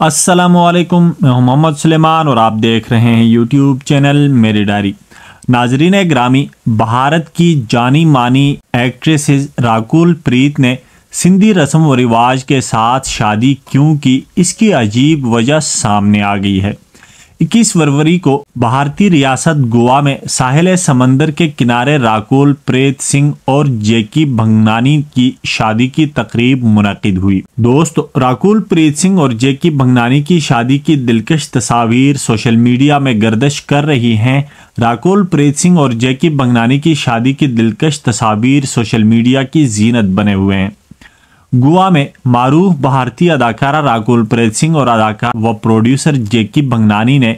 वालेकुम मैं हूं मोहम्मद सुलेमान और आप देख रहे हैं यूट्यूब चैनल मेरी डायरी नाजरीन ग्रामी भारत की जानी मानी एक्ट्रेस राकुल प्रीत ने सिंधी रस्म व रिवाज के साथ शादी क्यों की इसकी अजीब वजह सामने आ गई है 21 फरवरी को भारतीय रियासत गोवा में साहिल समंदर के किनारे राकोल प्रेत सिंह और जेकी भंगनानी की शादी की तकरीब मुनद हुई दोस्त राकुल प्रीत सिंह और जेकी भंगनानी की शादी की दिलकश तस्वीर सोशल मीडिया में गर्दश कर रही हैं राकुल प्रीत सिंह और जेकी भंगनानी की शादी की दिलकश तस्वीर सोशल मीडिया की जीनत बने हुए हैं गोवा में मारूफ भारतीय अदाकारा राकुल प्रेत सिंह और अदाकार व प्रोड्यूसर जेकी बंगनानी ने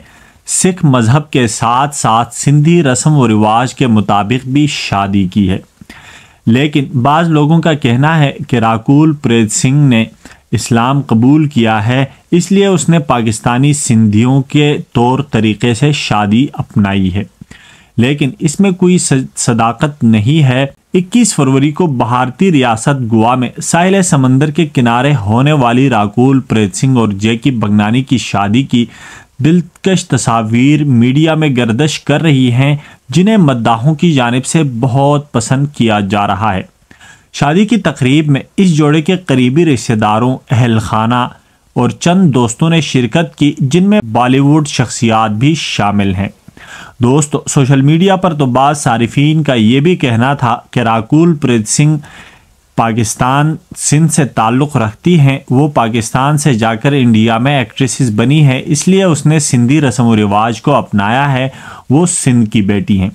सिख मजहब के साथ साथ सिंधी रस्म व रिवाज के मुताबिक भी शादी की है लेकिन बाज़ लोगों का कहना है कि राकुल प्रेत सिंह ने इस्लाम कबूल किया है इसलिए उसने पाकिस्तानी सिंधियों के तौर तरीके से शादी अपनाई है लेकिन इसमें कोई सदाकत नहीं है 21 फरवरी को भारतीय रियासत गोवा में साहिल समंदर के किनारे होने वाली राकुल प्रेत सिंह और जैकी बगनानी की शादी की दिलकश तस्वीर मीडिया में गर्दश कर रही हैं जिन्हें मद्दाहों की जानब से बहुत पसंद किया जा रहा है शादी की तकरीब में इस जोड़े के करीबी रिश्तेदारों अहल खाना और चंद दोस्तों ने शिरकत की जिनमें बॉलीवुड शख्सियात भी शामिल हैं दोस्तों सोशल मीडिया पर तो बाद सारिफिन का ये भी कहना था कि राकुल प्रीत सिंह पाकिस्तान सिंध से ताल्लुक़ रखती हैं वो पाकिस्तान से जाकर इंडिया में एक्ट्रेसेस बनी है इसलिए उसने सिंधी रस्म व रिवाज को अपनाया है वो सिंध की बेटी हैं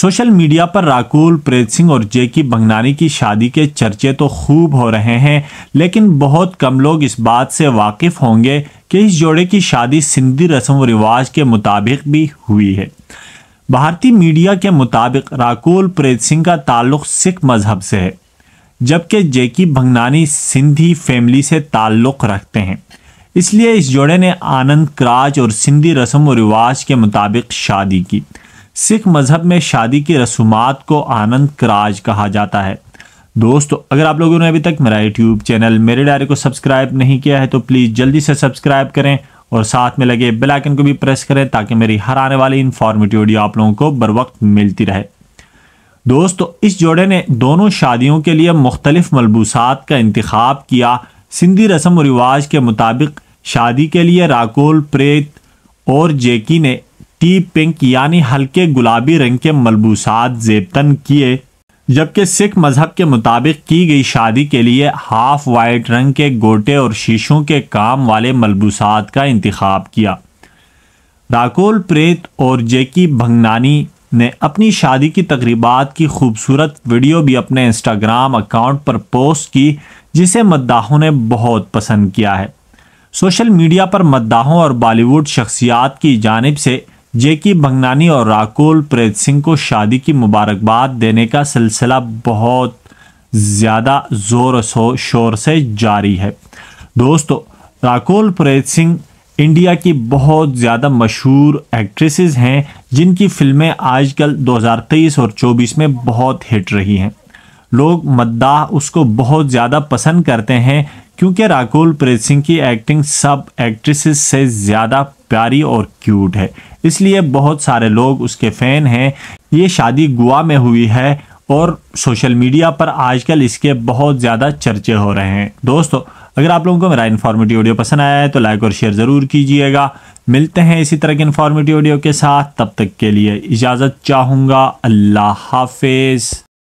सोशल मीडिया पर राकुल प्रेत सिंह और जेकी बंगनानी की शादी के चर्चे तो खूब हो रहे हैं लेकिन बहुत कम लोग इस बात से वाकिफ होंगे कि इस जोड़े की शादी सिंधी रस्म व रिवाज के मुताबिक भी हुई है भारतीय मीडिया के मुताबिक राकुल प्रेत सिंह का ताल्लुक सिख मजहब से है जबकि जेकी भंगनानी सिंधी फैमिली से ताल्लुक़ रखते हैं इसलिए इस जोड़े ने आनंद क्राज और सिंधी रस्म व रिवाज के मुताबिक शादी की सिख मज़हब में शादी की रसूमात को आनंद कराज कहा जाता है दोस्तों अगर आप लोगों ने अभी तक मेरा यूट्यूब चैनल मेरे डायरी को सब्सक्राइब नहीं किया है तो प्लीज़ जल्दी से सब्सक्राइब करें और साथ में लगे बेल आइकन को भी प्रेस करें ताकि मेरी हर आने वाली इन्फॉर्मेटिव वीडियो आप लोगों को बर वक्त मिलती रहे दोस्तों इस जोड़े ने दोनों शादियों के लिए मुख्तलिफ मलबूसात का इंतखब किया सिंधी रस्म व रिवाज के मुताबिक शादी के लिए राकोल प्रेत और जेकी ने टी पिंक यानी हल्के गुलाबी रंग के मलबूसात जेबतन किए जबकि सिख मजहब के मुताबिक की गई शादी के लिए हाफ वाइट रंग के गोटे और शीशों के काम वाले मलबूसात का इंतखब किया राकोल प्रेत और जेकी भंगनानी ने अपनी शादी की तकरीबा की खूबसूरत वीडियो भी अपने इंस्टाग्राम अकाउंट पर पोस्ट की जिसे मद्दाहों ने बहुत पसंद किया है सोशल मीडिया पर मद्दाहों और बॉलीवुड शख्सियात की जानब से जेकी भंगनानी और राकुल प्रेत सिंह को शादी की मुबारकबाद देने का सिलसिला बहुत ज़्यादा ज़ोर शोर से जारी है दोस्तों राकुल प्रेत सिंह इंडिया की बहुत ज़्यादा मशहूर एक्ट्रेसेस हैं जिनकी फ़िल्में आजकल 2023 और 24 में बहुत हिट रही हैं लोग मद्दाह उसको बहुत ज़्यादा पसंद करते हैं क्योंकि राकुल प्रेत सिंह की एक्टिंग सब एक्ट्रेसेस से ज़्यादा प्यारी और क्यूट है इसलिए बहुत सारे लोग उसके फ़ैन हैं ये शादी गोवा में हुई है और सोशल मीडिया पर आजकल इसके बहुत ज़्यादा चर्चे हो रहे हैं दोस्तों अगर आप लोगों को मेरा इन्फॉर्मेटिव ऑडियो पसंद आया है तो लाइक और शेयर ज़रूर कीजिएगा मिलते हैं इसी तरह के इन्फॉर्मेटिव ऑडियो के साथ तब तक के लिए इजाज़त चाहूँगा अल्लाह हाफिज़